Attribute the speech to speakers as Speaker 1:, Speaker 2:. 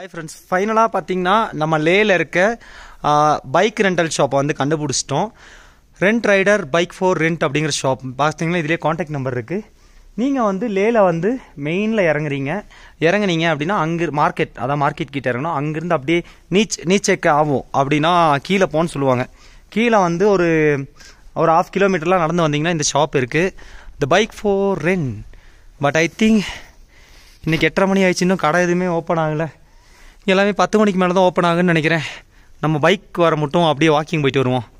Speaker 1: hi friends ஃபைனலாக பார்த்தீங்கன்னா நம்ம லேயில் இருக்க பைக் ரெண்டல் ஷாப்பை வந்து கண்டுபிடிச்சிட்டோம் Rent Rider bike for rent அப்படிங்கிற ஷாப் பார்த்தீங்கன்னா இதிலே காண்டாக்ட் நம்பர் இருக்குது நீங்கள் வந்து லேயில் வந்து மெயினில் இறங்குறீங்க இறங்குனீங்க அப்படின்னா அங்கே மார்க்கெட் அதான் மார்க்கெட் கிட்டே இறங்கணும் அங்கேருந்து அப்படியே நீச் நீச்சக்க ஆகும் அப்படின்னா கீழே போன்னு சொல்லுவாங்க கீழே வந்து ஒரு ஒரு ஹாஃப் கிலோமீட்டர்லாம் நடந்து வந்தீங்கன்னா இந்த ஷாப் இருக்குது the bike for rent but I think இன்றைக்கி எட்டரை மணி ஆயிடுச்சு இன்னும் கடை எதுவுமே ஓப்பன் ஆகலை எல்லாமே பத்து மணிக்கு மேலே தான் ஓப்பன் ஆகுன்னு நினைக்கிறேன் நம்ம பைக் வர மட்டும் அப்படியே வாக்கிங் போயிட்டு வருவோம்